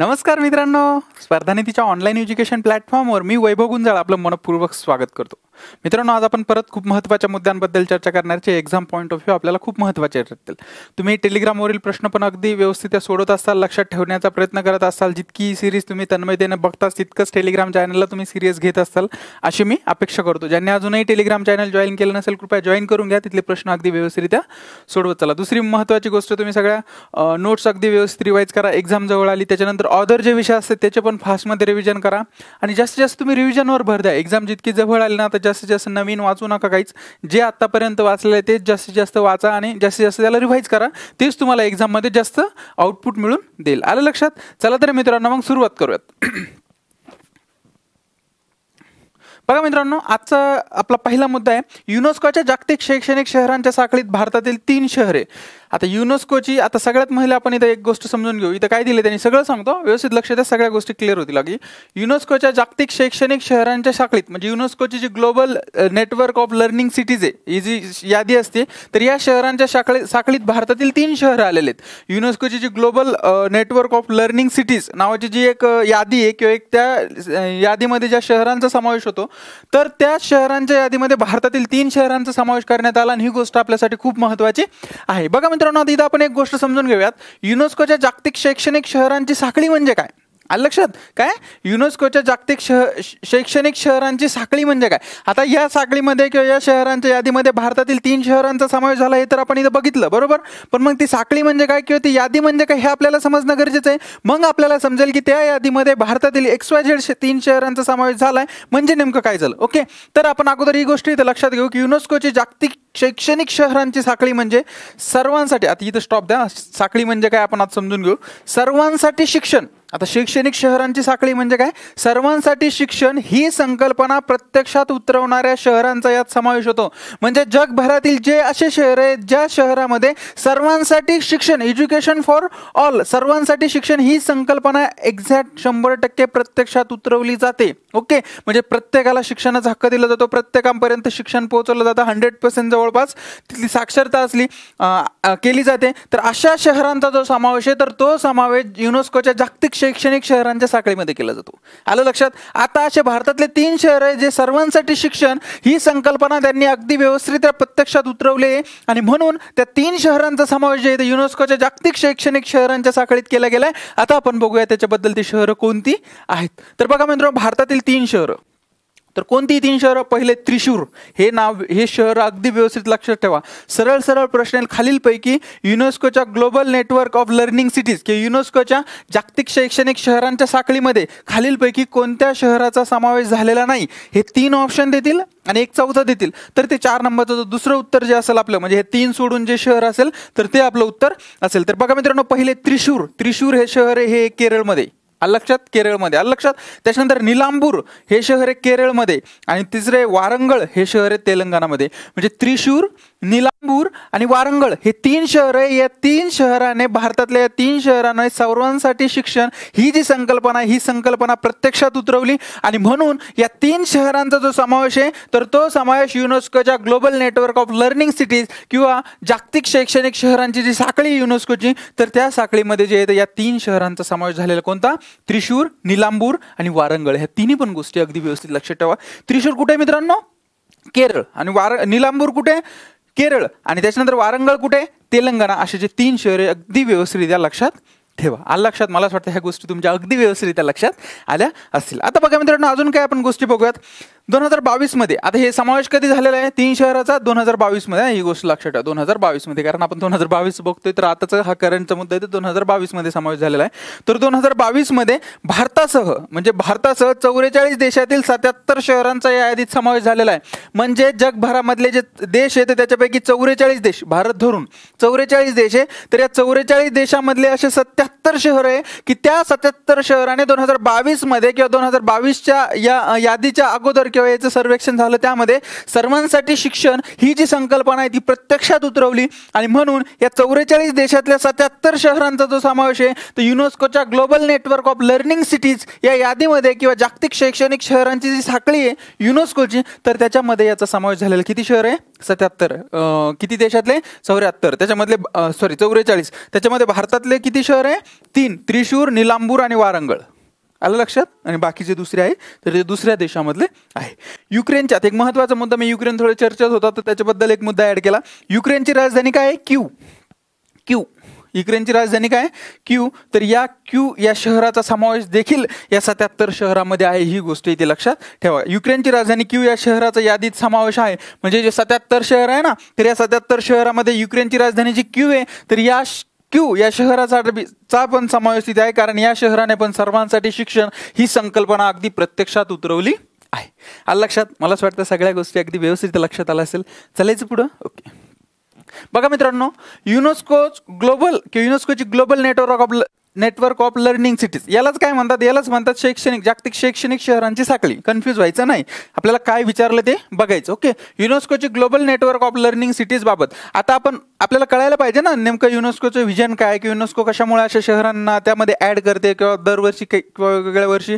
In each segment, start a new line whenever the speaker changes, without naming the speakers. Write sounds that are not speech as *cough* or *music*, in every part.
नमस्कार मित्रांनो स्पर्धानितीच्या online education प्लॅटफॉर्मवर मी वैभव गुंजाळ आपलं मनपूर्वक स्वागत करतो मित्रांनो आज आपण परत खूप महत्त्वाच्या मुद्द्यांबद्दल चर्चा करण्याचे एक्झाम पॉईंट ऑफ व्ह्यू आपल्याला खूप महत्त्वाचे ठरतील तुम्ही टेलिग्रामवरील प्रश्न पण अगदी व्यवस्थित सोडत असाल लक्षात ठेवण्याचा प्रयत्न करत असाल जितकी सिरीज तुम्ही तन्मयतेने बघता तितकंच टेलिग्राम चॅनलला तुम्ही सिरियस घेत असाल अशी मी अपेक्षा करतो ज्यांनी अजूनही टेलिग्राम चॅनल जॉईन केलं नसेल कृपया जॉईन करून घ्या तिथले प्रश्न अगदी व्यवस्थितरित्या सोडवत चला दुसरी महत्त्वाची गोष्ट तुम्ही सगळ्या नोट्स अगदी व्यवस्थित रिवाईज करा एक्झाम जवळ आली त्याच्यानंतर ऑदर जे विषय असते त्याचे पण फास्टमध्ये रिव्हिजन करा आणि जास्तीत जास्त तुम्ही रिव्हिजनवर भर द्या एक्झाम जितकी जवळ आली ना तर जास्तीत जास्त नवीन वाचू नका काहीच जे आत्तापर्यंत वाचलेलं आहे तेच जास्तीत जास्त वाचा आणि जास्तीत जास्त त्याला रिव्हाइज करा तेच तुम्हाला एक्झाममध्ये जास्त आउटपुट मिळून देईल आलं लक्षात चला तर मित्रांनो मग सुरुवात करूयात *clears throat* बघा मित्रांनो आजचा आपला पहिला मुद्दा आहे युनेस्कोच्या जागतिक शैक्षणिक शहरांच्या साखळीत भारतातील तीन शहरे आता युनेस्कोची आता सगळ्यात महिला आपण इथं एक गोष्ट समजून घेऊ इथं काय दिले त्यांनी सगळं सांगतो व्यवस्थित लक्ष द्या सगळ्या गोष्टी क्लिअर होती की युनेस्कोच्या जागतिक शैक्षणिक शहरांच्या साखळीत म्हणजे युनेस्कोची जी global network of learning cities आहे ही जी यादी असते तर या शहरांच्या साखळी साखळीत भारतातील तीन शहरं आलेले आहेत युनेस्कोची जी global network of learning cities नावाची जी एक यादी आहे किंवा एक त्या यादीमध्ये ज्या शहरांचा समावेश होतो तर त्या शहरांच्या यादीमध्ये भारतातील तीन शहरांचा समावेश करण्यात आला आणि ही गोष्ट आपल्यासाठी खूप महत्त्वाची आहे बघा मित्रांनो आपण एक गोष्ट समजून घेऊयात युनेस्कोच्या जागतिक शैक्षणिक शहरांची साखळी म्हणजे काय आलं लक्षात काय युनेस्कोच्या जागतिक शह शैक्षणिक शहरांची साखळी म्हणजे काय आता या साखळीमध्ये किंवा या शहरांच्या यादीमध्ये भारतातील तीन शहरांचा समावेश झाला हे तर आपण इथं बघितलं बरोबर पण मग ती साखळी म्हणजे काय किंवा ती यादी म्हणजे काय हे आपल्याला समजणं गरजेचं आहे मग आपल्याला समजेल की त्या यादीमध्ये भारतातील झेड तीन शहरांचा समावेश झाला आहे म्हणजे नेमकं काय झालं ओके तर आपण अगोदर ही गोष्ट इथं लक्षात घेऊ की युनेस्कोची जागतिक शैक्षणिक शहरांची साखळी म्हणजे सर्वांसाठी आता इथं स्टॉप द्या साखळी म्हणजे काय आपण आज समजून घेऊ सर्वांसाठी शिक्षण आता शैक्षणिक शहरांची साखळी म्हणजे काय सर्वांसाठी शिक्षण ही संकल्पना प्रत्यक्षात उतरवणाऱ्या शहरांचा यात समावेश होतो म्हणजे जगभरातील जे असे शहर आहेत ज्या शहरामध्ये सर्वांसाठी शिक्षण एज्युकेशन फॉर ऑल सर्वांसाठी शिक्षण ही संकल्पना एक्झॅक्ट शंभर टक्के प्रत्यक्षात उतरवली जाते ओके म्हणजे प्रत्येकाला शिक्षणाचा हक्क दिला जातो प्रत्येकापर्यंत शिक्षण पोहोचवलं जातं हंड्रेड पर्सेंट जवळपास तिथली साक्षरता असली केली जाते तर अशा शहरांचा जो समावेश आहे तर तो समावेश युनेस्कोच्या जागतिक शैक्षणिक शहरांच्या साखळीमध्ये केला जातो आलं लक्षात आता असे भारतातले तीन शहर आहे जे सर्वांसाठी शिक्षण ही संकल्पना त्यांनी अगदी व्यवस्थित प्रत्यक्षात उतरवले आणि म्हणून त्या तीन शहरांचा समावेश जे युनेस्कोच्या जागतिक शैक्षणिक शहरांच्या साखळीत केला गेलाय आता आपण बघूया त्याच्याबद्दल ती शहरं कोणती आहेत तर बघा मित्रांनो भारतातील तीन शहरं तर कोणती तीन शहरं पहिले त्रिशूर हे नाव हे शहर अगदी व्यवस्थित लक्षात ठेवा सरळ सरळ प्रश्न आहे खालीलपैकी युनेस्कोच्या global network of learning cities किंवा युनेस्कोच्या जागतिक शैक्षणिक शहरांच्या साखळीमध्ये खालीलपैकी कोणत्या शहराचा समावेश झालेला नाही हे तीन ऑप्शन देतील आणि एक चौथा देतील तर ते चार नंबरचं जो दुसरं उत्तर जे असेल आपलं म्हणजे हे तीन सोडून जे शहर असेल तर ते आपलं उत्तर असेल तर बघा मित्रांनो पहिले त्रिशूर त्रिशूर हे शहर हे केरळमध्ये अलक्षात केरळमध्ये अलक्षात त्याच्यानंतर निलांबूर हे शहर आहे केरळमध्ये आणि तिसरे वारंगळ हे शहर आहे तेलंगणामध्ये म्हणजे त्रिशूर निलांबूर आणि वारंगळ हे तीन शहर आहे या तीन शहराने भारतातल्या या तीन शहराने सर्वांसाठी शिक्षण ही जी संकल्पना ही संकल्पना प्रत्यक्षात उतरवली आणि म्हणून या तीन शहरांचा जो समावेश आहे तर तो समावेश युनेस्कोच्या global network of learning cities किंवा जागतिक शैक्षणिक शहरांची जी साखळी युनेस्कोची तर त्या साखळीमध्ये जे आहे या तीन शहरांचा समावेश झालेला कोणता त्रिशूर निलांबूर आणि वारंगळ ह्या तिन्ही पण गोष्टी अगदी व्यवस्थित लक्षात ठेवा त्रिशूर कुठे मित्रांनो केरळ आणि वार निलांबूर कुठे केरळ आणि त्याच्यानंतर वारंगळ कुठे तेलंगणा असे जे तीन शहरे अगदी व्यवस्थितरित्या लक्षात ठेवा आलं लक्षात मला असं वाटतं ह्या गोष्टी तुमच्या अगदी व्यवस्थित लक्षात आल्या असतील आता बघा मित्रांनो अजून काय आपण गोष्टी बघूयात दोन हजार बावीस मध्ये आता हे समावेश कधी झालेला आहे तीन शहराचा दोन हजार बावीस मध्ये ही गोष्ट लक्षात ठेवा दोन हजार बावीस मध्ये कारण आपण दोन हजार बावीस बघतोय तर आताचा हा करंटचा मुद्दा आहे दोन हजार बावीस मध्ये समावेश झालेला आहे तर दोन हजार बावीस मध्ये भारतासह म्हणजे भारतासह चौवेचाळीस देशातील सत्याहत्तर शहरांचा या यादीत समावेश झालेला आहे म्हणजे जगभरामधले जे देश आहे ते त्याच्यापैकी चौवेचाळीस देश भारत धरून चौवेचाळीस देश आहे तर या चौवेचाळीस देशामधले असे सत्याहत्तर शहर आहे की त्या सत्याहत्तर शहराने दोन हजार बावीस मध्ये किंवा दोन हजार बावीसच्या या यादीच्या अगोदर किंवा मागच्या वेळेचं सर्वेक्षण झालं त्यामध्ये सर्वांसाठी शिक्षण ही जी संकल्पना आहे ती प्रत्यक्षात उतरवली आणि म्हणून या चौवेचाळीस देशातल्या सत्याहत्तर शहरांचा जो समावेश आहे तर युनेस्कोच्या global network of learning cities या यादीमध्ये किंवा जागतिक शैक्षणिक शहरांची जी साखळी आहे युनेस्कोची तर त्याच्यामध्ये याचा समावेश झालेला किती शहर आहे सत्याहत्तर किती देशातले चौऱ्याहत्तर त्याच्यामधले सॉरी चौवेचाळीस त्याच्यामध्ये भारतातले किती शहर आहे तीन त्रिशूर निलांबूर आणि वारंगळ आलं लक्षात आणि बाकीचे दुसरे आहे तर ते दुसऱ्या देशामधले आहे युक्रेनच्यात एक महत्त्वाचा मुद्दा मी युक्रेन थोडं चर्चेत होता तर त्याच्याबद्दल एक मुद्दा ॲड केला युक्रेनची राजधानी काय आहे क्यू क्यू युक्रेनची राजधानी काय क्यू तर या क्यू या शहराचा समावेश देखील या सत्याहत्तर शहरामध्ये आहे ही गोष्ट इथे लक्षात ठेवा युक्रेनची राजधानी क्यू या शहराचा यादीत समावेश आहे म्हणजे जे सत्याहत्तर शहर आहे ना तर या सत्याहत्तर शहरामध्ये युक्रेनची राजधानी जी क्यू आहे तर या क्यू या शहराचा पण समावेश तिथे आहे कारण या शहराने पण सर्वांसाठी शिक्षण ही संकल्पना अगदी प्रत्यक्षात उतरवली आहे आलं लक्षात असं वाटतं सगळ्या गोष्टी अगदी व्यवस्थित लक्षात आल्या असेल चलायचं पुढं ओके बघा मित्रांनो युनेस्को ग्लोबल किंवा युनेस्कोची global network of network of learning cities यालाच काय म्हणतात यालाच म्हणतात शैक्षणिक जागतिक शैक्षणिक शहरांची साखळी कन्फ्यूज व्हायचं नाही आपल्याला काय विचारलं ते बघायचं ओके युनेस्कोची global network of learning cities बाबत आता आपण आपल्याला कळायला पाहिजे ना नेमकं युनेस्कोचं व्हिजन काय की युनेस्को कशामुळे अशा शहरांना त्यामध्ये ॲड करते किंवा दरवर्षी किंवा वेगळ्या वर्षी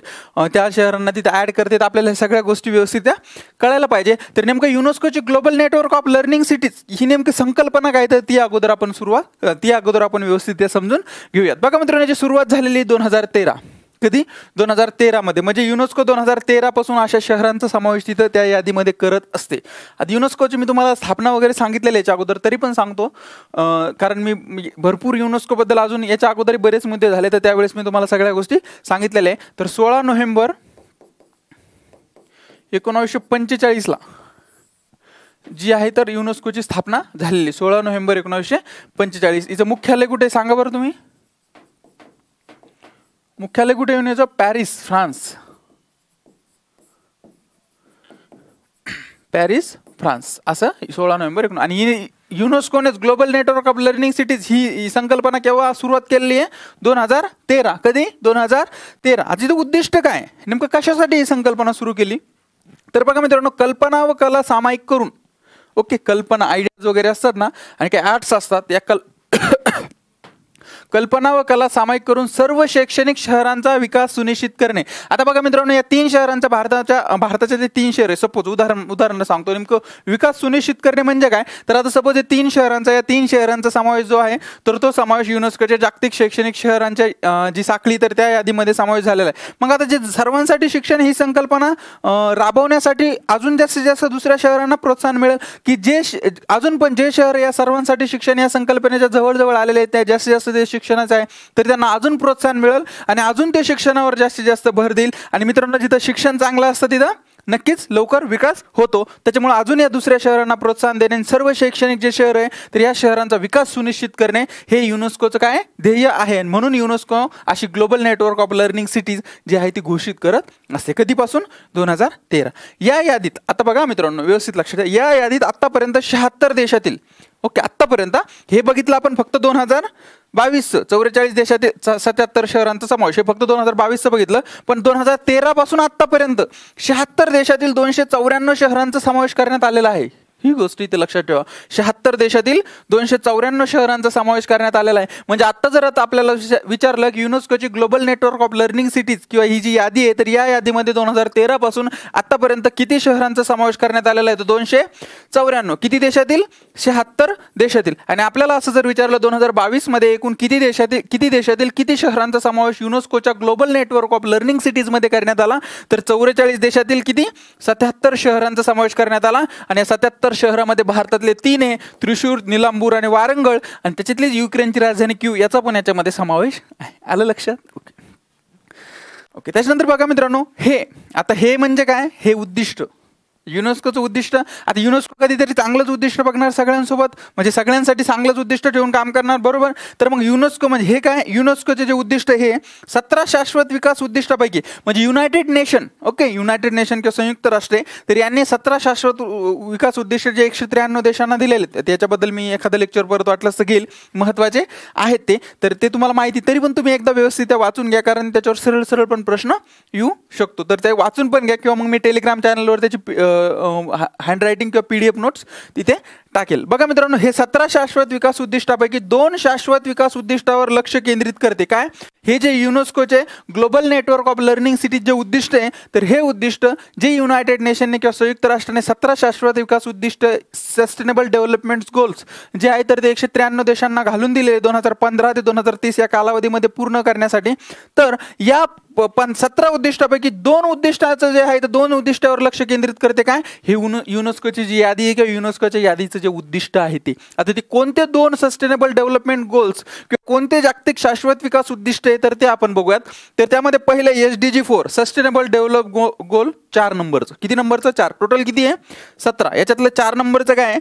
त्या शहरांना तिथे ॲड करते तर आपल्याला सगळ्या गोष्टी व्यवस्थित त्या कळायला पाहिजे तर नेमकं युनेस्कोची global network of learning cities ही नेमकी संकल्पना काय तर ती अगोदर आपण सुरुवात ती अगोदर आपण व्यवस्थित समजून घेऊयात बघा मित्रांनो सुरुवात झालेली दोन हजार तेरा कधी दोन हजार तेरामध्ये म्हणजे युनेस्को दोन हजार तेरापासून अशा शहरांचा समावेश तिथं त्या यादीमध्ये करत असते आता युनेस्कोची मी तुम्हाला स्थापना वगैरे सांगितलेली याच्या अगोदर तरी पण सांगतो कारण मी भरपूर युनेस्कोबद्दल अजून याच्या अगोदर बरेच मुद्दे झाले तर त्यावेळेस मी तुम्हाला सगळ्या गोष्टी सांगितलेल्या आहे तर सोळा नोव्हेंबर एकोणावीसशे पंचेचाळीसला जी आहे तर युनेस्कोची स्थापना झालेली सोळा नोव्हेंबर एकोणावीसशे पंचेचाळीस हिचं मुख्यालय कुठे सांगा बरं तुम्ही मुख्यालय कुठे येऊन यायचं पॅरिस फ्रान्स पॅरिस फ्रान्स असं सोळा नोव्हेंबर एक आणि युनेस्कोनेच global network of learning cities ही संकल्पना केव्हा सुरुवात केलेली आहे दोन हजार तेरा कधी दोन हजार तेरा आधीचं उद्दिष्ट काय नेमकं कशासाठी ही संकल्पना सुरू केली तर बघा मित्रांनो कल्पना व कला सामायिक करून ओके कल्पना आयडियाज वगैरे असतात ना आणि काही आर्ट्स असतात या कल कल्पना व कला सामायिक करून सर्व शैक्षणिक शहरांचा विकास सुनिश्चित करणे आता बघा मित्रांनो या तीन शहरांचा भारताच्या भारताचे जे तीन शहर आहे सपोज उदाहरण उदाहरण सांगतो नेमकं विकास सुनिश्चित करणे म्हणजे काय तर आता सपोज हे तीन शहरांचा या तीन शहरांचा समावेश जो आहे तर तो समावेश युनेस्कोच्या जागतिक शैक्षणिक शहरांच्या जी साखळी तर त्या यादीमध्ये समावेश झालेला आहे मग आता जे सर्वांसाठी शिक्षण ही संकल्पना राबवण्यासाठी अजून जास्तीत जास्त दुसऱ्या शहरांना प्रोत्साहन मिळेल की जे अजून पण जे शहर या सर्वांसाठी शिक्षण या संकल्पनेच्या जवळजवळ आलेले आहेत त्या जास्तीत जास्त शिक्षण शिक्षणाचं आहे तर त्यांना अजून प्रोत्साहन मिळेल आणि अजून ते शिक्षणावर जास्तीत जास्त भर देईल आणि मित्रांनो जिथं शिक्षण चांगलं असतं तिथं नक्कीच लवकर विकास होतो त्याच्यामुळे अजून या दुसऱ्या शहरांना प्रोत्साहन देणे सर्व शैक्षणिक जे शहर आहे तर या शहरांचा विकास सुनिश्चित करणे हे युनेस्कोचं काय ध्येय आहे म्हणून युनेस्को अशी global network of learning cities जी आहे ती घोषित करत असते कधीपासून दोन हजार तेरा या यादीत आता बघा मित्रांनो व्यवस्थित लक्षात द्या या यादीत आत्तापर्यंत शहात्तर देशातील ओके आत्तापर्यंत हे बघितलं आपण फक्त दोन हजार बावीस चौवेचाळीस देशातील सत्याहत्तर शहरांचा समावेश हे फक्त दोन हजार बावीसचं बघितलं पण दोन हजार तेरापासून आत्तापर्यंत शहात्तर देशातील दोनशे चौऱ्याण्णव शहरांचा समावेश करण्यात आलेला आहे ही गोष्ट इथे लक्षात ठेवा शहात्तर देशातील दोनशे चौऱ्याण्णव शहरांचा समावेश करण्यात आलेला आहे म्हणजे आता जर आता आपल्याला विचारलं की युनेस्कोची global network of learning cities किंवा ही जी यादी आहे तर या यादीमध्ये दोन हजार तेरापासून आतापर्यंत किती शहरांचा समावेश करण्यात आलेला आहे तर दोनशे चौऱ्याण्णव किती देशातील शहात्तर देशातील आणि आपल्याला असं जर विचारलं दोन हजार बावीसमध्ये एकूण किती देशातील किती देशातील किती शहरांचा समावेश युनेस्कोच्या ग्लोबल नेटवर्क ऑफ लर्निंग सिटीजमध्ये करण्यात आला तर चौवेचाळीस देशातील किती सत्याहत्तर शहरांचा समावेश करण्यात आला आणि सत्याहत्तर शहरामध्ये भारतातले तीन आहे त्रिशूर निलांबूर आणि वारंगळ आणि त्याच्यातलीच युक्रेनची राजधानी क्यू याचा पण याच्यामध्ये समावेश आहे आलं लक्षात ओके ओके त्याच्यानंतर बघा मित्रांनो हे आता हे म्हणजे काय हे उद्दिष्ट युनेस्कोचं उद्दिष्ट आता युनेस्को कधीतरी चांगलंच उद्दिष्ट बघणार सगळ्यांसोबत म्हणजे सगळ्यांसाठी चांगलंच उद्दिष्ट ठेवून काम करणार बरोबर तर मग युनेस्को म्हणजे हे काय युनेस्कोचे जे उद्दिष्ट हे सतरा शाश्वत विकास उद्दिष्टापैकी म्हणजे United Nation okay United Nation किंवा संयुक्त राष्ट्रे तर यांनी सतरा शाश्वत विकास उद्दिष्ट जे एकशे त्र्याण्णव देशांना दिलेले त्याच्याबद्दल मी एखादं लेक्चर परत वाटलं तर घेईल महत्त्वाचे आहेत ते तर ते तुम्हाला माहिती तरी पण तुम्ही एकदा व्यवस्थित वाचून घ्या कारण त्याच्यावर सरळ सरळ पण प्रश्न येऊ शकतो तर ते वाचून पण घ्या किंवा मग मी टेलिग्राम चॅनलवर त्याची हँडरायटिंग किंवा पी डी एफ नोट्स तिथे टाकेल बघा मित्रांनो हे सतरा शाश्वत विकास उद्दिष्टापैकी दोन शाश्वत विकास उद्दिष्टावर लक्ष केंद्रित करते काय हे जे युनेस्कोचे global network of learning cities जे उद्दिष्ट आहे तर हे उद्दिष्ट जे युनायटेड नेशनने किंवा संयुक्त राष्ट्राने सतरा शाश्वत विकास उद्दिष्ट सस्टेनेबल डेव्हलपमेंट गोल्स जे आहे तर ते एकशे त्र्याण्णव देशांना घालून दिले दोन हजार पंधरा ते दोन हजार तीस या कालावधीमध्ये पूर्ण करण्यासाठी तर या पण सतरा उद्दिष्टापैकी दोन उद्दिष्टाचं जे आहे तर दोन उद्दिष्टावर लक्ष केंद्रित करते काय हे युनेस्कोची जी यादी आहे किंवा युनेस्कोच्या यादीचं जे उद्दिष्ट आहे ते आता ते कोणते दोन सस्टेनेबल डेव्हलपमेंट गोल्स किंवा कोणते जागतिक शाश्वत विकास उद्दिष्ट आहे तर ते आपण बघूयात तर त्यामध्ये पहिलं S D G four sustainable develop go goal चार नंबरचं किती नंबरचं चार टोटल किती आहे सतरा याच्यातलं चार नंबरचं काय आहे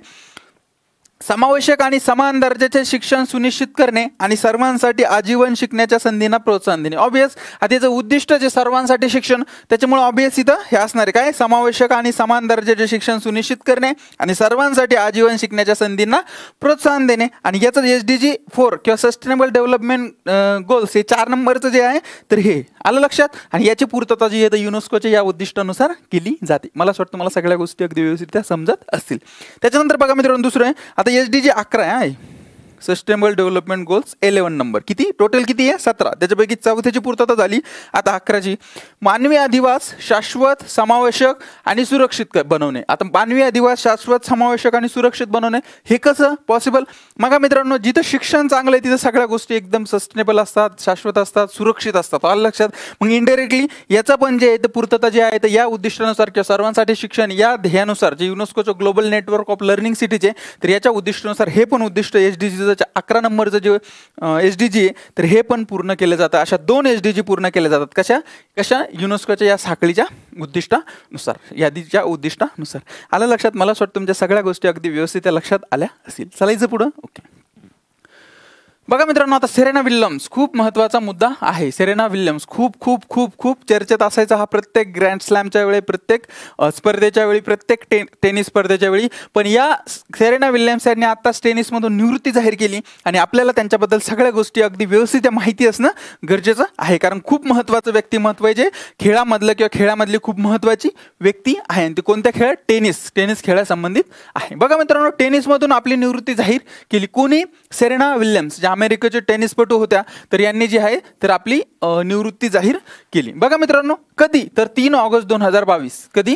समावेशक आणि समान दर्जाचे शिक्षण सुनिश्चित करणे आणि सर्वांसाठी आजीवन शिकण्याच्या संधींना प्रोत्साहन देणे ऑबियस त्याचं उद्दिष्ट जे सर्वांसाठी शिक्षण त्याच्यामुळे ऑबियस इथं हे असणार आहे काय समावेशक आणि समान दर्जाचे शिक्षण सुनिश्चित करणे आणि सर्वांसाठी आजीवन शिकण्याच्या संधींना प्रोत्साहन देणे आणि याचं एस डी जी फोर किंवा सस्टेनेबल डेव्हलपमेंट गोल्स हे चार नंबरचं जे आहे तर हे आलं लक्षात आणि याची पूर्तता जी आहे तर युनेस्कोच्या या उद्दिष्टानुसार केली जाते मला असं वाटतं मला सगळ्या गोष्टी अगदी व्यवस्थित समजत असतील त्याच्यानंतर बघा मित्रांनो दुसरं आहे आता இந்த எஸ்டிஜி அக்கறை sustainable development goals eleven number किती टोटल किती आहे सतरा त्याच्यापैकी चौथ्याची पूर्तता झाली आता अकराची मानवी अधिवास शाश्वत समावेशक आणि सुरक्षित बनवणे आता मानवी अधिवास शाश्वत समावेशक आणि सुरक्षित बनवणे हे कसं पॉसिबल मगा मित्रांनो जिथं शिक्षण चांगलं आहे तिथं सगळ्या गोष्टी एकदम सस्टेनेबल असतात शाश्वत असतात सुरक्षित असतात आलं लक्षात मग इनडायरेक्टली याचा पण जे आहे ते पूर्तता जे आहे तर या उद्दिष्टानुसार किंवा सर्वांसाठी शिक्षण या ध्येयानुसार जे युनेस्कोचं ग्लोबल नेटवर्क ऑफ लर्निंग सिटीचे तर याच्या उद्दिष्टानुसार हे पण उद्दिष्ट एच डी सीचं गरजेचं अकरा नंबरचं जे एस डी जी आहे तर हे पण पूर्ण केलं जातं अशा दोन एस डी जी पूर्ण केल्या जातात कशा कशा युनेस्कोच्या या साखळीच्या उद्दिष्टानुसार यादीच्या उद्दिष्टानुसार आलं लक्षात मला असं वाटतं तुमच्या सगळ्या गोष्टी अगदी व्यवस्थित लक्षात आल्या असतील चालायचं पुढं ओके बघा मित्रांनो आता सेरेना विल्यम्स खूप महत्त्वाचा मुद्दा आहे सेरेना विल्यम्स खूप खूप खूप खूप चर्चेत असायचा हा प्रत्येक ग्रँड स्लॅमच्या वेळी प्रत्येक स्पर्धेच्या वेळी प्रत्येक टे टेनिस स्पर्धेच्या वेळी पण या सेरेना विल्यम्स यांनी आत्ताच टेनिसमधून निवृत्ती जाहीर केली आणि आपल्याला त्यांच्याबद्दल सगळ्या गोष्टी अगदी व्यवस्थित माहिती असणं गरजेचं आहे कारण खूप महत्त्वाचं व्यक्तिमत्व आहे जे खेळामधलं किंवा खेळामधली खूप महत्त्वाची व्यक्ती आहे आणि ते कोणत्या खेळ टेनिस टेनिस खेळासंबंधित आहे बघा मित्रांनो टेनिसमधून आपली निवृत्ती जाहीर केली कोणी सेरेना विल्यम्स ज्या अमेरिकेचे टेनिसपटू होत्या तर यांनी जी आहे तर आपली निवृत्ती जाहीर केली बघा मित्रांनो कधी तर तीन ऑगस्ट दोन हजार बावीस कधी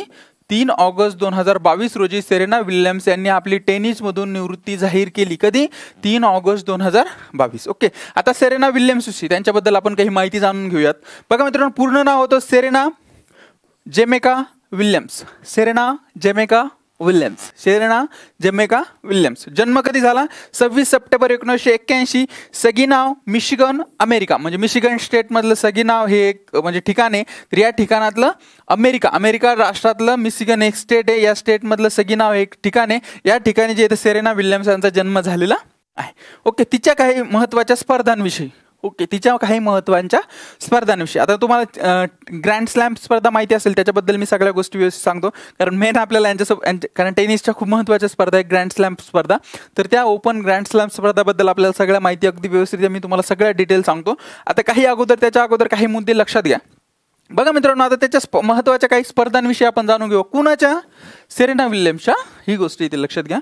तीन ऑगस्ट दोन हजार बावीस रोजी सेरेना विल्यम्स यांनी आपली टेनिसमधून निवृत्ती जाहीर केली कधी तीन ऑगस्ट दोन हजार बावीस ओके आता सेरेना विल्यम्स विषयी त्यांच्याबद्दल आपण काही माहिती जाणून घेऊयात बघा मित्रांनो पूर्ण नाव होतं Serena Jameka Williams Serena Jameka Williams Serena Jameka Williams जन्म कधी झाला सव्वीस सप्टेंबर एकोणीसशे एक्क्याऐंशी नाव मिशिगन अमेरिका म्हणजे मिशिगन स्टेटमधलं सगी नाव हे एक म्हणजे ठिकाण आहे तर या ठिकाणातलं अमेरिका अमेरिका राष्ट्रातलं मिशिगन एक स्टेट आहे या स्टेटमधलं सगी नाव एक ठिकाण आहे या ठिकाणी जे सेरेना विल्यम्स यांचा जन्म झालेला आहे ओके तिच्या काही महत्त्वाच्या स्पर्धांविषयी ओके तिच्या काही महत्त्वांच्या स्पर्धांविषयी आता तुम्हाला ग्रँड स्लॅम स्पर्धा माहिती असेल त्याच्याबद्दल मी सगळ्या गोष्टी व्यवस्थित सांगतो कारण मेन आपल्याला यांच्यासोबत कारण टेनिसच्या खूप महत्त्वाच्या स्पर्धा आहे ग्रँड स्लॅम स्पर्धा तर त्या ओपन ग्रँड स्लॅम स्पर्धाबद्दल आपल्याला सगळ्या माहिती अगदी व्यवस्थित मी तुम्हाला सगळ्या डिटेल सांगतो आता काही अगोदर त्याच्या अगोदर काही मुद्दे लक्षात घ्या बघा मित्रांनो आता त्याच्या महत्त्वाच्या काही स्पर्धांविषयी आपण जाणून घेऊ कुणाच्या सेरेना विल्यम्सच्या ही गोष्ट इथे लक्षात घ्या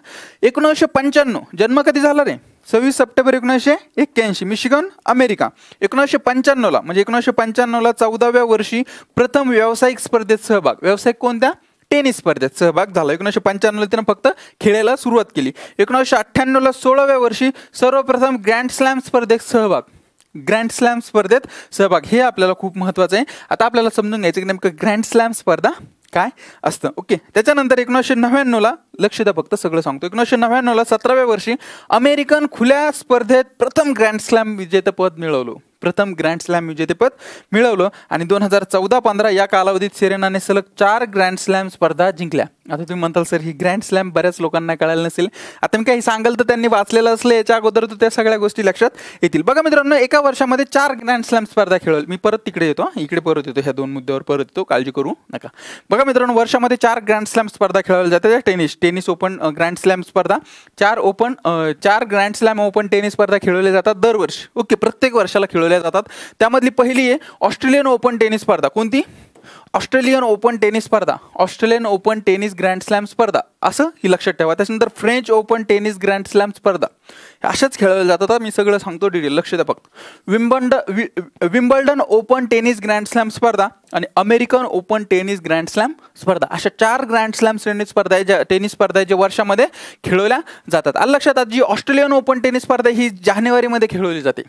एकोणीसशे पंच्याण्णव जन्म कधी झाला रे सव्वीस सप्टेंबर एकोणीसशे एक्क्याऐंशी मिशिगन अमेरिका एकोणीसशे पंच्याण्णवला म्हणजे एकोणीसशे पंच्याण्णवला चौदाव्या वर्षी प्रथम व्यावसायिक स्पर्धेत सहभाग व्यावसायिक कोणत्या टेनिस स्पर्धेत सहभाग झाला एकोणीसशे पंच्याण्णवला तिनं फक्त खेळायला सुरुवात केली एकोणीसशे अठ्ठ्याण्णवला सोळाव्या वर्षी सर्वप्रथम ग्रँड स्लॅम स्पर्धेत सहभाग ग्रँड स्लॅम स्पर्धेत सहभाग हे आपल्याला खूप महत्वाचं आहे आता आपल्याला समजून घ्यायचं की नेमकं ग्रँड स्लॅम स्पर्धा काय असतं ओके त्याच्यानंतर एकोणीसशे नव्याण्णवला लक्ष द्या फक्त सगळं सांगतो एकोणीसशे नव्याण्णवला सतराव्या वर्षी अमेरिकन खुल्या स्पर्धेत प्रथम ग्रँड स्लॅम विजेतेपद मिळवलं प्रथम ग्रँड स्लॅम विजेतेपद मिळवलं आणि दोन हजार चौदा पंधरा या कालावधीत सेरेनाने सलग चार ग्रँड स्लॅम स्पर्धा जिंकल्या आता तुम्ही म्हणताल सर ही ग्रँड स्लॅम बऱ्याच लोकांना कळायला नसेल आता मी काही सांगाल तर त्यांनी वाचलेलं असलं याच्या अगोदर तर त्या सगळ्या गोष्टी लक्षात येतील बघा मित्रांनो एका वर्षामध्ये चार ग्रँड स्लॅम स्पर्धा खेळल मी परत तिकडे येतो इकडे परत येतो ह्या दोन मुद्द्यावर परत येतो काळजी करू नका बघा मित्रांनो वर्षामध्ये चार ग्रँड स्लॅम स्पर्धा खेळवल्या जातात tennis tennis open grand slam स्पर्धा चार ओपन चार ग्रँड स्लॅम ओपन टेनिस स्पर्धा खेळवल्या जातात दरवर्षी ओके प्रत्येक वर्षाला खेळवल्या जातात त्यामधली पहिली आहे ऑस्ट्रेलियन ओपन टेनिस स्पर्धा कोणती ऑस्ट्रेलियन ओपन टेनिस स्पर्धा Australian open tennis grand slam स्पर्धा असं ही लक्षात ठेवा त्याच्यानंतर French open tennis grand slam स्पर्धा अशाच खेळवल्या जातात मी सगळं सांगतो डिटेल लक्ष द्या फक्त Wimbledon Wimbledon open tennis grand slam स्पर्धा आणि American open tennis grand slam स्पर्धा अशा चार ग्रँड स्लॅम श्रेणी स्पर्धा ज्या टेनिस स्पर्धा जे वर्षामध्ये खेळवल्या जातात आलं लक्षात जी ऑस्ट्रेलियन ओपन टेनिस स्पर्धा ही जानेवारीमध्ये खेळवली जाते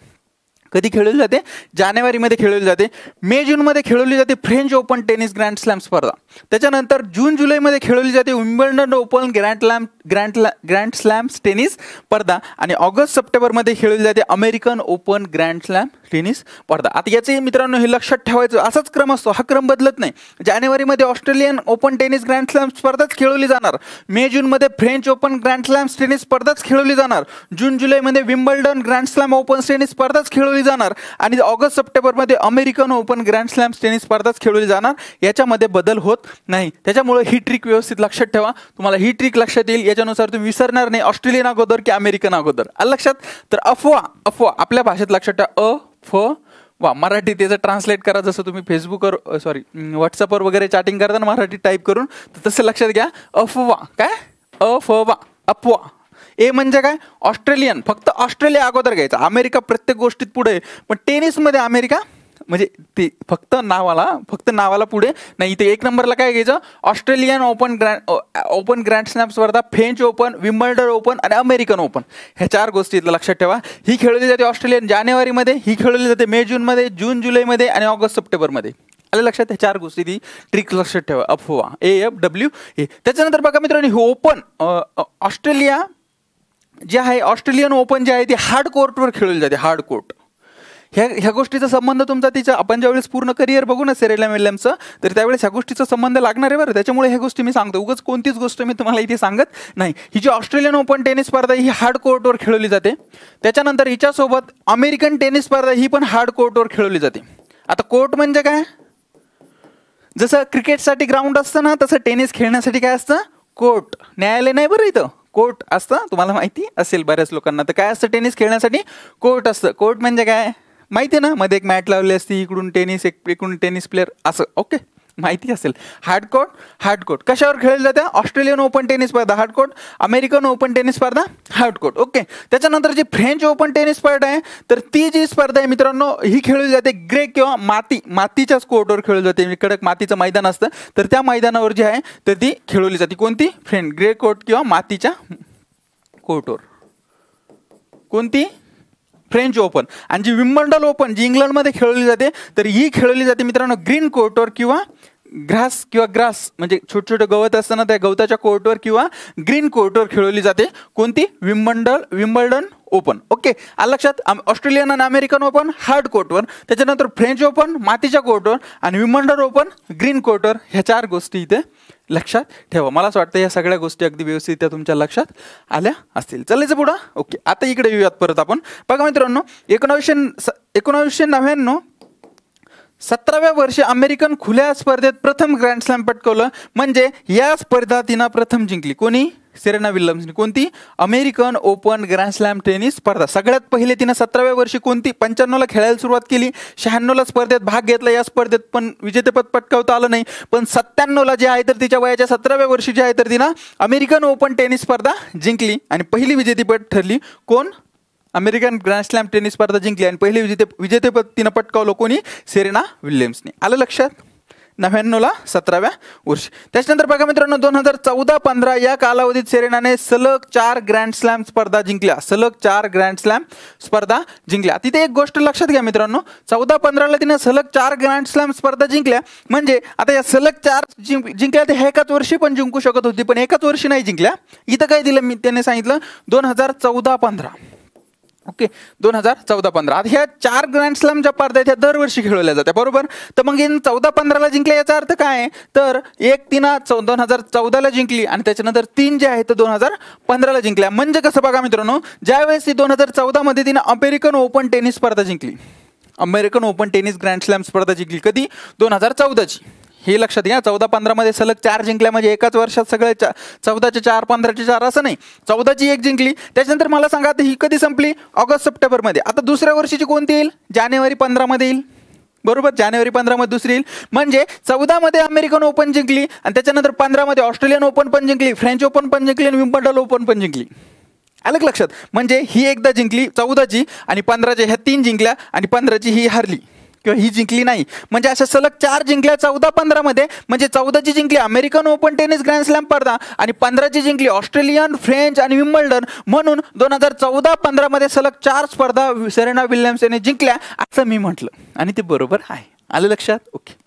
कधी खेळवली जाते जानेवारीमध्ये खेळवली जाते मे जूनमध्ये खेळवली जाते French open tennis grand slam स्पर्धा त्याच्यानंतर जून जुलैमध्ये खेळवली जाते Wimbledon open grand slam grand grand slams tennis स्पर्धा आणि ऑगस्ट सप्टेंबरमध्ये खेळली जाते American open grand slam tennis स्पर्धा आता याचे मित्रांनो हे लक्षात ठेवायचं असाच क्रम असतो हा क्रम बदलत नाही जानेवारीमध्ये Australian open tennis grand slam स्पर्धाच खेळवली जाणार मे जूनमध्ये French open grand slam tennis स्पर्धाच खेळवली जाणार जून जुलैमध्ये Wimbledon grand slam open tennis स्पर्धाच खेळवली जाणार आणि ऑगस्ट सप्टेंबरमध्ये American open grand slam tennis स्पर्धाच खेळवली जाणार याच्यामध्ये बदल होत नाही त्याच्यामुळे ही ट्रिक व्यवस्थित लक्षात ठेवा तुम्हाला ही ट्रिक लक्षात येईल याच्यानुसार तुम्ही विसरणार नाही ऑस्ट्रेलियन अगोदर की अमेरिकन अगोदर लक्षात तर अफवा अफवा आपल्या भाषेत लक्षात ठेवा अ फ वा मराठी त्याचं ट्रान्सलेट करा जसं तुम्ही फेसबुकवर सॉरी व्हॉट्सअपवर वगैरे चॅटिंग करता ना मराठी टाईप करून तर तसं लक्षात घ्या अफवा काय वा अफवा ए म्हणजे काय ऑस्ट्रेलियन फक्त ऑस्ट्रेलिया अगोदर घ्यायचा अमेरिका प्रत्येक गोष्टीत पुढे पण टेनिसमध्ये अमेरिका म्हणजे ते फक्त नावाला फक्त नावाला पुढे नाही इथे एक नंबरला काय घ्यायचं Australian open grand open grand स्नॅप स्पर्धा फ्रेंच ओपन विम्बल्डर ओपन आणि अमेरिकन ओपन ह्या चार गोष्टी इथं लक्षात ठेवा ही खेळली जाते ऑस्ट्रेलियन जानेवारीमध्ये ही खेळली जाते मे जूनमध्ये जून जुलैमध्ये आणि ऑगस्ट सप्टेंबरमध्ये आल्या लक्षात ह्या चार गोष्टी ती ट्रिक लक्षात ठेवा अफवा ए एफ डब्ल्यू ए त्याच्यानंतर बघा मित्रांनो हे ओपन ऑस्ट्रेलिया जे आहे ऑस्ट्रेलियन ओपन जे आहे ते हार्ड कोर्टवर खेळवली जाते हार्ड कोर्ट ह्या ह्या गोष्टीचा संबंध तुमचा तिच्या आपण ज्यावेळेस पूर्ण करिअर बघू ना सेरेला विल्यमचं तर त्यावेळेस ह्या गोष्टीचा संबंध लागणार आहे बरं त्याच्यामुळे ह्या गोष्टी मी सांगतो उगाच कोणतीच गोष्ट मी तुम्हाला इथे सांगत नाही ही जी ऑस्ट्रेलियन ओपन टेनिस स्पर्धा ही हार्ड कोर्टवर खेळवली जाते त्याच्यानंतर हिच्यासोबत अमेरिकन टेनिस स्पर्धा ही पण हार्ड कोर्टवर खेळवली जाते आता कोर्ट म्हणजे काय जसं क्रिकेटसाठी ग्राउंड असतं ना तसं टेनिस खेळण्यासाठी काय असतं कोर्ट न्यायालय नाही बरं इथं कोर्ट असतं तुम्हाला माहिती असेल बऱ्याच लोकांना तर काय असतं टेनिस खेळण्यासाठी कोर्ट असतं कोर्ट म्हणजे काय माहिती आहे ना मध्ये एक मॅट लावली असती इकडून टेनिस एक इकडून टेनिस प्लेअर असं ओके माहिती असेल हार्डकोट हार्डकोट कशावर खेळल्या जाते ऑस्ट्रेलियन ओपन टेनिस स्पर्धा हार्डकोट अमेरिकन ओपन टेनिस स्पर्धा हार्डकोट ओके त्याच्यानंतर जी फ्रेंच ओपन टेनिस स्पर्धा आहे तर ती जी स्पर्धा आहे मित्रांनो ही खेळली जाते ग्रे किंवा माती मातीच्याच कोर्टवर खेळली जाते म्हणजे कडक मातीचं मैदान असतं तर त्या मैदानावर जी आहे तर ती खेळवली जाते कोणती फ्रेंड ग्रे कोर्ट किंवा मातीच्या कोर्टवर कोणती फ्रेंच ओपन आणि जी विम्बल्डन ओपन जी इंग्लंडमध्ये खेळली जाते तर ही खेळली जाते मित्रांनो ग्रीन कोर्टवर किंवा ग्रास किंवा ग्रास म्हणजे छोटे छोटे गवत असताना त्या गवताच्या कोर्टवर किंवा ग्रीन कोर्टवर खेळवली जाते कोणती विम्बंडल विम्बल्डन ओपन ओके आज लक्षात ऑस्ट्रेलियन आणि अमेरिकन ओपन हार्ड कोर्टवर त्याच्यानंतर फ्रेंच ओपन मातीच्या कोर्टवर आणि विम्बंडल ओपन ग्रीन कोर्टवर ह्या चार गोष्टी इथे लक्षात ठेवा मला असं वाटतं या सगळ्या गोष्टी अगदी व्यवस्थित त्या तुमच्या लक्षात आल्या असतील चलायचं पुढं ओके आता इकडे येऊयात परत आपण बघा मित्रांनो एकोणावीसशे एकोणावीसशे नव्याण्णव सतराव्या वर्षी अमेरिकन खुल्या स्पर्धेत प्रथम ग्रँड स्लॅम पटकवलं म्हणजे या स्पर्धा तिनं प्रथम जिंकली कोणी सेरेना विल्यम्सने कोणती American open grand slam tennis स्पर्धा सगळ्यात पहिले तिनं सतराव्या वर्षी कोणती पंच्याण्णवला खेळायला सुरुवात केली शहाण्णवला स्पर्धेत भाग घेतला या स्पर्धेत पण विजेतेपद पटकावता आलं नाही पण सत्त्याण्णवला जे आहे तर तिच्या वयाच्या सतराव्या वर्षी जे आहे तर तिनं अमेरिकन ओपन टेनिस स्पर्धा जिंकली आणि पहिली विजेतेपद ठरली कोण अमेरिकन ग्रँड स्लॅम टेनिस स्पर्धा जिंकली आणि पहिले विजेते विजेतेपद तिनं पटकावलं कोणी सेरेना विल्यम्सने आलं लक्षात नव्याण्णवला सतराव्या वर्षी त्याच्यानंतर बघा मित्रांनो दोन हजार चौदा पंधरा या कालावधीत सेरेनाने सलग चार ग्रँड स्लॅम स्पर्धा जिंकल्या सलग चार ग्रँड स्लॅम स्पर्धा जिंकल्या तिथे एक गोष्ट लक्षात घ्या मित्रांनो चौदा पंधराला तिने सलग चार ग्रँड स्लॅम स्पर्धा जिंकल्या म्हणजे आता या सलग चार जिंक जिंकल्या ते एकाच वर्षी पण जिंकू शकत होती पण एकाच वर्षी नाही जिंकल्या इथं काय दिलं मी त्याने सांगितलं दोन हजार चौदा पंधरा ओके दोन हजार चौदा पंधरा आता ह्या चार ग्रँड स्लॅमच्या स्पर्धा ह्या दरवर्षी खेळवल्या जात्या बरोबर तर मग चौदा पंधराला जिंकल्या याचा अर्थ काय तर एक तिनं चौ दोन हजार चौदाला जिंकली आणि त्याच्यानंतर तीन जे आहे ते दोन हजार पंधराला जिंकल्या म्हणजे कसं बघा मित्रांनो ज्यावेळेस ती दोन हजार चौदामध्ये तिनं अमेरिकन ओपन टेनिस स्पर्धा जिंकली American open tennis grand slam स्पर्धा जिंकली कधी दोन हजार चौदाची हे लक्षात घ्या चौदा पंधरामध्ये सलग चार जिंकल्या म्हणजे एकाच वर्षात सगळ्या चा चौदाचे चार पंधराचे चार असं नाही चौदाची एक जिंकली त्याच्यानंतर मला सांगा आता ही कधी संपली ऑगस्ट सप्टेंबरमध्ये आता दुसऱ्या वर्षीची कोणती येईल जानेवारी पंधरामध्ये येईल बरोबर जानेवारी पंधरामध्ये दुसरी येईल म्हणजे चौदामध्ये अमेरिकन ओपन जिंकली आणि त्याच्यानंतर पंधरामध्ये ऑस्ट्रेलियन ओपन पण जिंकली फ्रेंच ओपन पण जिंकली आणि विम्बल्डल ओपन पण जिंकली अलग लक्षात म्हणजे ही एकदा जिंकली चौदाची आणि पंधराची ह्या तीन जिंकल्या आणि पंधराची ही हरली किंवा ही जिंकली नाही म्हणजे अशा सलग चार जिंकल्या चौदा पंधरामध्ये म्हणजे चौदाची जिंकली American open tennis grand slam स्पर्धा आणि पंधराची जिंकली ऑस्ट्रेलियन फ्रेंच आणि विम्बल्डन म्हणून दोन हजार चौदा पंधरामध्ये सलग चार स्पर्धा सेरेना विल्यम्स यांनी जिंकल्या असं मी म्हटलं आणि ते बरोबर आहे आलं लक्षात ओके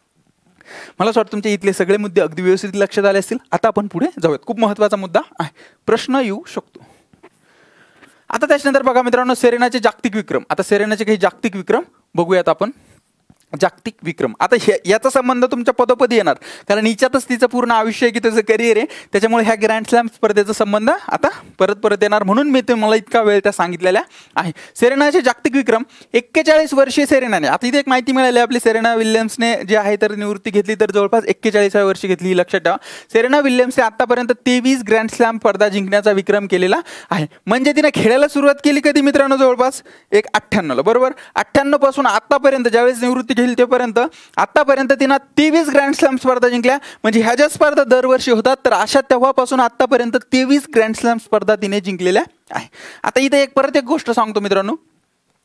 मला असं वाटतं तुमचे इथले सगळे मुद्दे अगदी व्यवस्थित लक्षात आले असतील आता आपण पुढे जाऊयात खूप महत्वाचा मुद्दा आहे प्रश्न येऊ शकतो आता त्याच्यानंतर बघा मित्रांनो सेरेनाचे जागतिक विक्रम आता सेरेनाचे काही जागतिक विक्रम बघूयात आपण जागतिक विक्रम आता हे याचा संबंध तुमच्या पदोपदी येणार कारण हिच्यातच तिचं पूर्ण आयुष्य आहे की तिचं करिअर आहे त्याच्यामुळे ह्या ग्रँड स्लॅम स्पर्धेचा संबंध आता परत परत येणार म्हणून मी तुम्हाला इतका वेळ त्या सांगितलेल्या आहे सेरेनाचे जागतिक विक्रम एक्केचाळीस वर्षीय सेरेनाने आता इथे एक माहिती मिळाली आपली सेरेना विल्यम्सने जे आहे तर निवृत्ती घेतली तर जवळपास एक्केचाळीसाव्या वर्षी घेतली लक्षात ठेवा सेरेना विल्यम्सने आतापर्यंत तेवीस ग्रँड स्लॅम स्पर्धा जिंकण्याचा विक्रम केलेला आहे म्हणजे तिने खेळायला सुरुवात केली कधी मित्रांनो जवळपास एक अठ्ठ्याण्णवला बरोबर अठ्ठ्याण्णव पासून आतापर्यंत ज्यावेळेस निवृत्ती घेईल तेपर्यंत आत्तापर्यंत तिनं तेवीस ग्रँड स्लॅम स्पर्धा जिंकल्या म्हणजे ह्या ज्या स्पर्धा दरवर्षी होतात तर अशा तेव्हापासून आत्तापर्यंत तेवीस ग्रँड स्लॅम स्पर्धा तिने जिंकलेल्या आहे आता इथे एक परत एक गोष्ट सांगतो मित्रांनो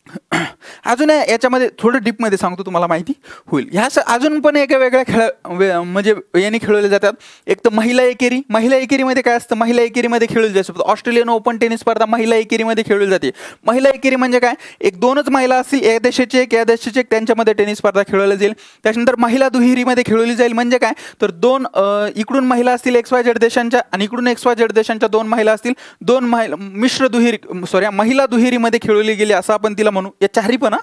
*clears throat* अजून याच्यामध्ये थोडं डीपमध्ये सांगतो तुम्हाला माहिती होईल ह्या अजून पण एका वेगळ्या खेळ म्हणजे याने खेळवले जातात एक तर महिला एकेरी महिला एकेरीमध्ये काय असतं महिला एकेरीमध्ये खेळली जाऊ शकतो ऑस्ट्रेलियन ओपन टेनिस स्पर्धा महिला एकेरीमध्ये खेळली जाते महिला एकेरी म्हणजे काय एक दोनच महिला असतील या देशाची एक या देशाची एक त्यांच्यामध्ये टेनिस स्पर्धा खेळवली जाईल त्याच्यानंतर महिला दुहेरीमध्ये खेळवली जाईल म्हणजे काय तर दोन इकडून महिला असतील एक्स वाय झेड देशांच्या आणि इकडून एक्स वाय झेड देशांच्या दोन महिला असतील दोन महिला मिश्र दुहेरी सॉरी महिला दुहेरीमध्ये खेळवली गेली असं आपण तिला म्हणू या चारी पण हा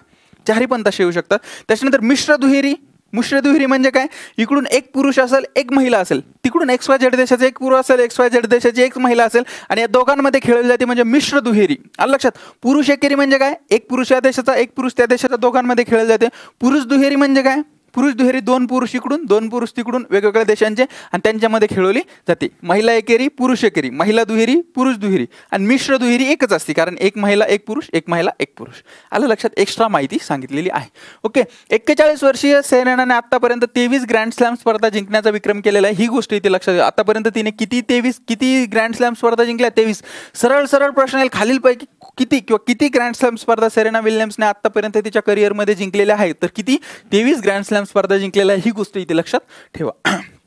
चारी पण तसे येऊ शकतात त्याच्यानंतर मिश्र दुहेरी मिश्र दुहेरी म्हणजे काय इकडून एक पुरुष असेल एक महिला असेल तिकडून एक्स वाय झेड देशाचे एक पुरुष असेल एक्स वाय झेड देशाची एक महिला असेल आणि या दोघांमध्ये खेळली जाते म्हणजे मिश्र दुहेरी आलं लक्षात पुरुष एकेरी म्हणजे काय एक पुरुष या देशाचा एक पुरुष त्या देशाचा दोघांमध्ये खेळले जाते पुरुष दुहेरी म्हणजे काय पुरुष दुहेरी दोन पुरुष इकडून दोन पुरुष तिकडून वेगवेगळ्या देशांचे आणि त्यांच्यामध्ये खेळवली जाते महिला एकेरी पुरुष एकेरी महिला दुहेरी पुरुष दुहेरी आणि मिश्र दुहेरी एकच असते कारण एक महिला एक पुरुष एक महिला एक पुरुष आलं लक्षात एक्स्ट्रा माहिती सांगितलेली आहे ओके एक्केचाळीस वर्षीय सेरेनाने आतापर्यंत तेवीस ग्रँड स्लॅम स्पर्धा जिंकण्याचा विक्रम केलेला आहे ही गोष्ट इथे लक्षात आतापर्यंत तिने किती तेवीस किती ग्रँड स्लॅम स्पर्धा जिंकल्या तेवीस सरळ सरळ प्रश्न येईल खालीलपैकी किती किंवा किती ग्रँड स्लॅम स्पर्धा सेरेना विल्यम्सने आतापर्यंत तिच्या करिअरमध्ये जिंकलेल्या आहेत तर किती तेवीस ग्रँड स्लॅम स्पर्धा जिंकलेल्या ही गोष्ट इथे लक्षात ठेवा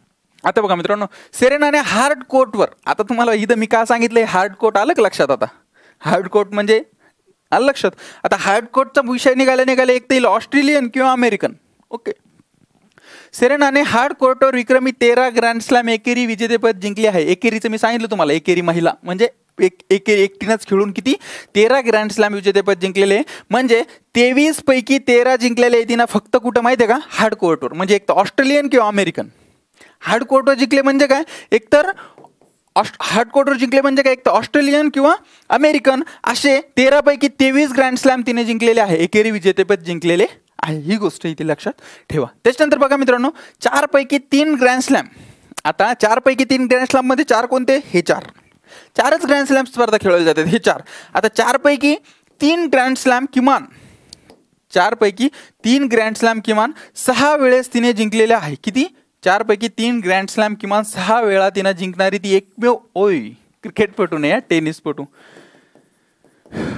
*clears throat* आता बघा मित्रांनो सेरेनाने हार्ड कोर्टवर आता तुम्हाला इथं मी का सांगितलं हार्ड कोर्ट आलं का लक्षात आता हार्ड कोर्ट म्हणजे आलं लक्षात आता हार्ड कोर्टचा विषय निघाला निघाला एक तर येईल ऑस्ट्रेलियन किंवा अमेरिकन ओके सेरेनाने हार्ड कोर्टवर विक्रमी तेरा ग्रँड स्लॅम एकेरी विजेतेपद जिंकले आहे एकेरीचं मी सांगितलं तुम्हाला एकेरी महिला म्हणजे एक एक एकटीनंच खेळून किती तेरा ग्रँड स्लॅम विजेतेपद जिंकलेले म्हणजे तेवीस पैकी तेरा जिंकलेले आहे तिनं फक्त कुठं माहिती आहे का हार्ड कोर्टवर म्हणजे एक तर ऑस्ट्रेलियन किंवा अमेरिकन हार्ड कोर्टवर जिंकले म्हणजे काय एकतर ऑस्ट हार्ड कोर्टवर जिंकले म्हणजे काय एक तर ऑस्ट्रेलियन किंवा अमेरिकन असे तेरापैकी तेवीस ग्रँड स्लॅम तिने जिंकलेले आहे एकेरी विजेतेपद जिंकलेले आहे ही गोष्ट इथे लक्षात ठेवा त्याच्यानंतर बघा मित्रांनो चारपैकी तीन ग्रँड स्लॅम आता चारपैकी तीन ग्रँड स्लॅममध्ये चार कोणते हे चार चारच ग्रँड स्लॅम स्पर्धा खेळवल्या जातात हे चार आता चारपैकी तीन ग्रँड स्लॅम किमान चारपैकी तीन ग्रँड स्लॅम किमान सहा वेळेस तिने जिंकलेल्या आहे किती चारपैकी तीन ग्रँड स्लॅम किमान सहा वेळा तिनं जिंकणारी ती एकमेव ओय क्रिकेटपटू नाही टेनिसपटू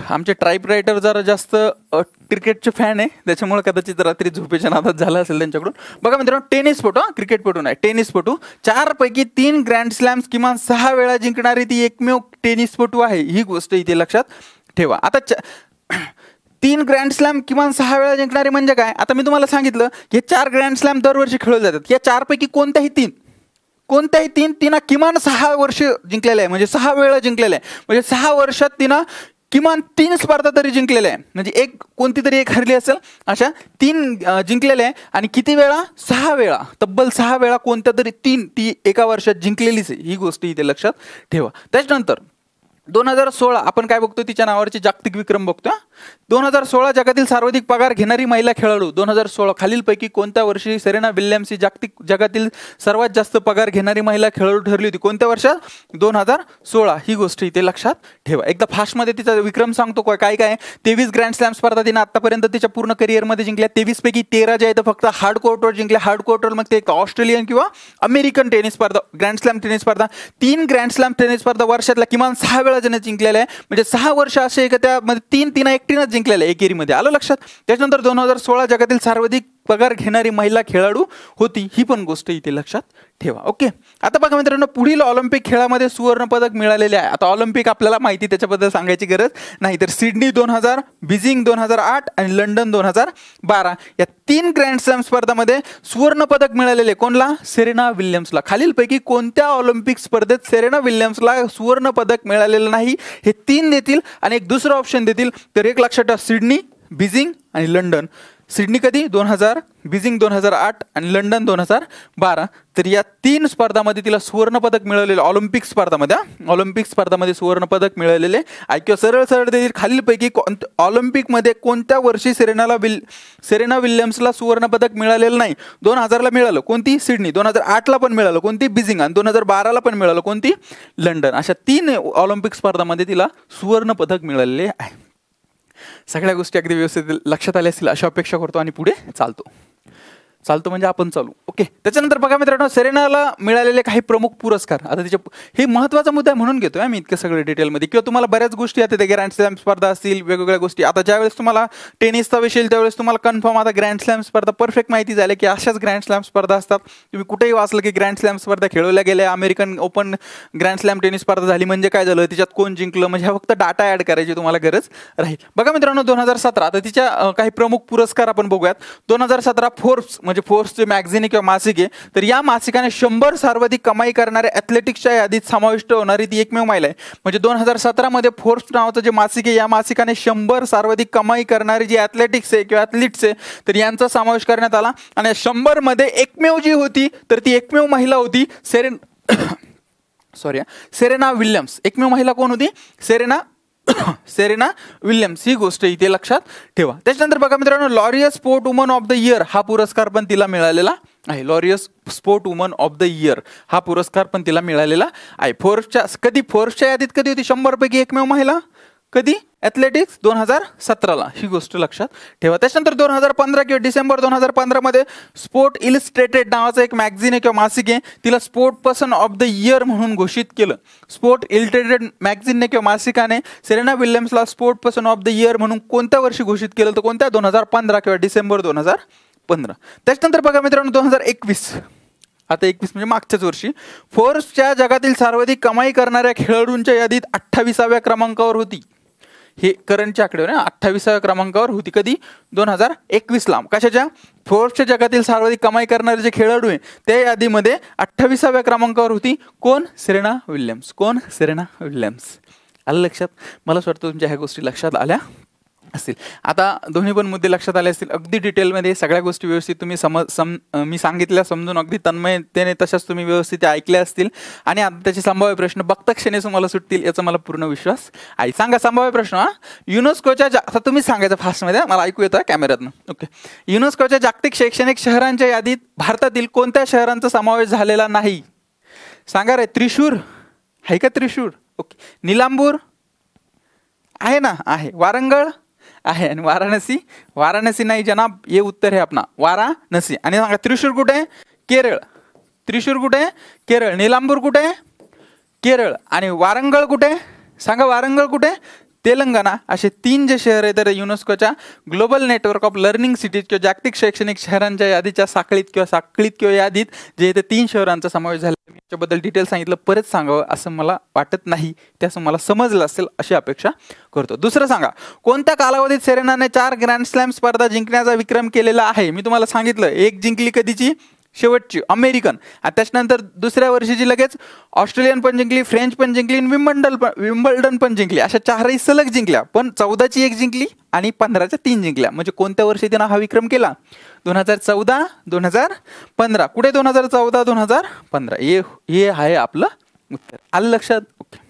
आमचे ट्राईप रायटर जरा जास्त क्रिकेटचे फॅन आहे त्याच्यामुळे कदाचित रात्री झोपेच्या नादात झाला असेल त्यांच्याकडून बघा मित्रांनो टेनिस टेनिसपटू क्रिकेट क्रिकेटपटू नाही टेनिस पटू चारपैकी तीन ग्रँड स्लॅम्स किमान सहा वेळा जिंकणारी ती एकमेव टेनिस पटू आहे ही गोष्ट इथे लक्षात ठेवा आता *clears throat* तीन ग्रँड स्लॅम किमान सहा वेळा जिंकणारे म्हणजे काय आता मी तुम्हाला सांगितलं की हे चार ग्रँड स्लॅम दरवर्षी खेळले जातात या चारपैकी कोणत्याही तीन कोणत्याही तीन तिनं किमान सहा वर्ष जिंकलेलं आहे म्हणजे सहा वेळा जिंकलेलं आहे म्हणजे सहा वर्षात तिनं किमान तीन स्पर्धा तरी जिंकलेल्या आहे म्हणजे एक कोणती तरी एक हरली असेल अशा तीन जिंकलेल्या आहे आणि किती वेळा सहा वेळा तब्बल सहा वेळा कोणत्या तरी तीन ती एका वर्षात जिंकलेलीच आहे ही गोष्ट इथे लक्षात ठेवा त्याच्यानंतर दोन हजार सोळा आपण काय बघतो तिच्या नावावरचे जागतिक विक्रम बघतोय दोन हजार सोळा जगातील सर्वाधिक पगार घेणारी महिला खेळाडू दोन हजार सोळा खालीलपैकी कोणत्या वर्षी सेरेना विल्यम्स ही जागतिक जगातील सर्वात जास्त पगार घेणारी महिला खेळाडू ठरली होती कोणत्या वर्षात दोन हजार सोळा ही गोष्ट इथे लक्षात ठेवा एकदा फास्टमध्ये तिचा विक्रम सांगतो काय काय तेवीस ग्रँड स्लॅम स्पर्धा तिने आतापर्यंत तिच्या पूर्ण करिअरमध्ये जिंकल्या तेवीस पैकी तेरा जे आहे फक्त हार्ड कोर्टवर जिंकल्या हार्ड कोर्टवर मग ते ऑस्ट्रेलियन किंवा अमेरिकन टेनिस स्पर्धा ग्रँड स्लॅम टेनिस स्पर्धा तीन ग्रँड स्लॅम टेनिस स्पर्धा वर्षातल्या किमान सहा वेळा ज्याने जिंकलेल्या आहे म्हणजे सहा वर्ष असे एक त्यामध्ये तीन तिनं एक जिंकलेल्या जिंकलेलं एकेरीमध्ये आलं लक्षात त्याच्यानंतर दोन हजार सोळा जगातील सर्वाधिक पगार घेणारी महिला खेळाडू होती ही पण गोष्ट इथे लक्षात ठेवा ओके आता बघा मित्रांनो पुढील ऑलिम्पिक खेळामध्ये सुवर्ण पदक मिळालेले आहे आता ऑलिम्पिक आपल्याला माहिती त्याच्याबद्दल सांगायची गरज नाही तर सिडनी दोन हजार बीजिंग दोन हजार आठ आणि लंडन दोन हजार बारा या तीन ग्रँड स्लॅम स्पर्धामध्ये पदक मिळालेले कोणला सेरेना विल्यम्सला खालीलपैकी कोणत्या ऑलिम्पिक स्पर्धेत सेरेना विल्यम्सला सुवर्ण पदक मिळालेलं नाही हे तीन देतील आणि एक दुसरं ऑप्शन देतील तर एक लक्षात ठेवा सिडनी बीजिंग आणि लंडन सिडनी कधी दोन हजार बीजिंग दोन हजार आठ आणि लंडन दोन हजार बारा तर या तीन स्पर्धामध्ये तिला सुवर्णपदक मिळवलेलं ऑलिम्पिक स्पर्धामध्ये ऑलिम्पिक स्पर्धामध्ये सुवर्णपदक मिळवलेले आहे किंवा सरळ सरळ देखील खालीलपैकी कोण ऑलिम्पिकमध्ये कोणत्या वर्षी सेरेनाला विल सेरेना विल्यम्सला सुवर्णपदक मिळालेलं नाही दोन हजारला मिळालं कोणती सिडनी दोन हजार आठला पण मिळालं कोणती बीजिंग आणि दोन हजार बाराला पण मिळालं कोणती लंडन अशा तीन ऑलिम्पिक स्पर्धामध्ये तिला सुवर्णपदक मिळालेले आहे सगळ्या गोष्टी अगदी व्यवस्थित लक्षात आल्या असतील अशा अपेक्षा करतो आणि पुढे चालतो चालतो म्हणजे आपण चालू ओके त्याच्यानंतर बघा मित्रांनो सेरेनाला मिळालेले काही प्रमुख पुरस्कार आता तिचे हे महत्त्वाचा मुद्दा म्हणून घेतोय मी इतकं सगळे डिटेलमध्ये किंवा तुम्हाला बऱ्याच गोष्टी आता त्या ग्रँड स्लॅम स्पर्धा असतील वेगवेगळ्या गोष्टी आता ज्यावेळेस तुम्हाला टेनिसचा विषय त्यावेळेस तुम्हाला कन्फर्म आता ग्रँड स्लॅम स्पर्धा परफेक्ट माहिती झाली की अशाच ग्रँड स्लॅम स्पर्धा असतात तुम्ही कुठेही वाचलं की ग्रँड स्लॅम स्पर्धा खेळवल्या गेल्या American open grand slam tennis स्पर्धा झाली म्हणजे काय झालं तिच्यात कोण जिंकलं म्हणजे फक्त डाटा ॲड करायची तुम्हाला गरज राहील बघा मित्रांनो दोन हजार सतरा आता तिच्या काही प्रमुख पुरस्कार आपण बघूयात दोन हजार सतरा फोर्ब्स म्हणजे फोर्सचे मॅग्झिन किंवा मासिक आहे तर या मासिकाने शंभर सर्वाधिक कमाई करणाऱ्या ॲथलेटिक्सच्या यादीत समाविष्ट होणारी ती एकमेव महिला आहे म्हणजे दोन हजार सतरामध्ये फोर्स नावाचं जे मासिक आहे या मासिकाने शंभर सर्वाधिक कमाई करणारी जी ॲथलेटिक्स आहे किंवा ॲथलीट्स आहे तर यांचा समावेश करण्यात आला आणि शंभरमध्ये एकमेव जी होती तर ती एकमेव महिला होती सेरेन सॉरी *coughs* सेरेना विल्यम्स एकमेव महिला कोण होती सेरेना सेरेना *coughs* विल्यम्स ही गोष्ट इथे लक्षात ठेवा त्याच्यानंतर बघा मित्रांनो Laureus sport woman of the year हा पुरस्कार पण तिला मिळालेला आहे Laureus sport woman of the year हा पुरस्कार पण तिला मिळालेला आहे फोर्सच्या कधी फोर्सच्या यादीत कधी होती पैकी एकमेव महिला कधी ॲथलेटिक्स दोन हजार सतराला ही गोष्ट लक्षात ठेवा त्याच्यानंतर दोन हजार पंधरा किंवा डिसेंबर दोन हजार पंधरामध्ये स्पोर्ट इलिस्ट्रेटेड नावाचं एक मॅगझिन आहे किंवा मासिक आहे तिला sport person of the year म्हणून घोषित केलं स्पोर्ट इलिस्ट्रेटेड मॅगझिनने किंवा मासिकाने सेरेना विल्यम्सला sport person of the year म्हणून कोणत्या वर्षी घोषित केलं तर कोणत्या दोन हजार पंधरा किंवा डिसेंबर दोन हजार पंधरा त्याच्यानंतर बघा मित्रांनो दोन हजार एकवीस आता एकवीस म्हणजे मागच्याच वर्षी फोर्सच्या जगातील सर्वाधिक कमाई करणाऱ्या खेळाडूंच्या यादीत अठ्ठावीसाव्या क्रमांकावर होती हे करंटच्या आकडेवर अठ्ठावीसाव्या क्रमांकावर होती कधी दोन हजार एकवीसला कशाच्या फोर्सच्या जगातील सर्वाधिक कमाई करणारे जे खेळाडू आहे त्या यादीमध्ये अठ्ठावीसाव्या क्रमांकावर होती कोण सेरेना विल्यम्स कोण सेरेना विल्यम्स आलं लक्षात मला असं वाटतं तुमच्या ह्या गोष्टी लक्षात आल्या असतील आता दोन्ही पण मुद्दे लक्षात आले असतील अगदी डिटेलमध्ये सगळ्या गोष्टी व्यवस्थित तुम्ही समज सम मी सांगितल्या समजून अगदी तन्मयतेने तशाच तुम्ही व्यवस्थित ऐकल्या असतील आणि आता त्याचे संभाव्य प्रश्न बघता क्षणी तुम्हाला सुटतील याचा मला पूर्ण विश्वास आहे सांगा संभाव्य प्रश्न हा युनेस्कोच्या जा आता तुम्हीच सांगायचं फास्टमध्ये मला ऐकू येतं कॅमेऱ्यातनं ओके युनेस्कोच्या जागतिक शैक्षणिक शहरांच्या यादीत भारतातील कोणत्या शहरांचा समावेश झालेला नाही सांगा रे त्रिशूर आहे का त्रिशूर ओके निलांबूर आहे ना आहे वारंगळ आहे आणि वाराणसी वाराणसी नाही जनाब हे उत्तर आहे आपला वाराणसी आणि सांगा त्रिशूर कुठे केरळ त्रिशूर कुठे आहे केरळ निलांबूर कुठे आहे केरळ आणि वारंगळ कुठे सांगा वारंगळ कुठे तेलंगणा असे तीन जे शहर आहे तर युनेस्कोच्या global network of learning cities किंवा जागतिक शैक्षणिक शहरांच्या यादीच्या साखळीत किंवा साखळीत किंवा यादीत जे इथे तीन शहरांचा समावेश झाला त्याच्याबद्दल डिटेल सांगितलं परत सांगावं असं मला वाटत नाही ते असं मला समजलं असेल अशी अपेक्षा करतो दुसरं सांगा कोणत्या कालावधीत सेरेनाने चार ग्रँड स्लॅम स्पर्धा जिंकण्याचा विक्रम केलेला आहे मी तुम्हाला सांगितलं एक जिंकली कधीची शेवटची अमेरिकन आणि त्याच्यानंतर दुसऱ्या वर्षीची लगेच ऑस्ट्रेलियन पण जिंकली फ्रेंच पण जिंकली आणि विम्बल्डन पण विम्बल्डन पण जिंकली अशा चारही सलग जिंकल्या पण चौदाची एक जिंकली आणि पंधराच्या तीन जिंकल्या म्हणजे कोणत्या वर्षी त्यांना हा विक्रम केला दोन हजार चौदा दोन हजार पंधरा कुठे दोन हजार चौदा दोन हजार पंधरा हे हे आहे आपलं उत्तर आलं लक्षात ओके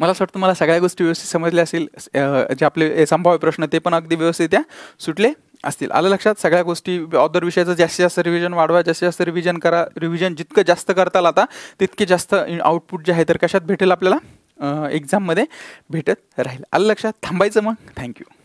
मला असं वाटतं मला सगळ्या गोष्टी व्यवस्थित समजल्या असतील जे आपले संभाव्य प्रश्न ते पण अगदी व्यवस्थित सुटले असतील आलं लक्षात सगळ्या गोष्टी ऑदर विषयाचं जास्तीत जास्त रिव्हिजन वाढवा जास्तीत जास्त रिव्हिजन करा रिव्हिजन जितकं जास्त करताल आता तितके जास्त आउटपुट जे आहे तर कशात भेटेल आपल्याला एक्झाममध्ये भेटत राहील आलं लक्षात थांबायचं मग थँक्यू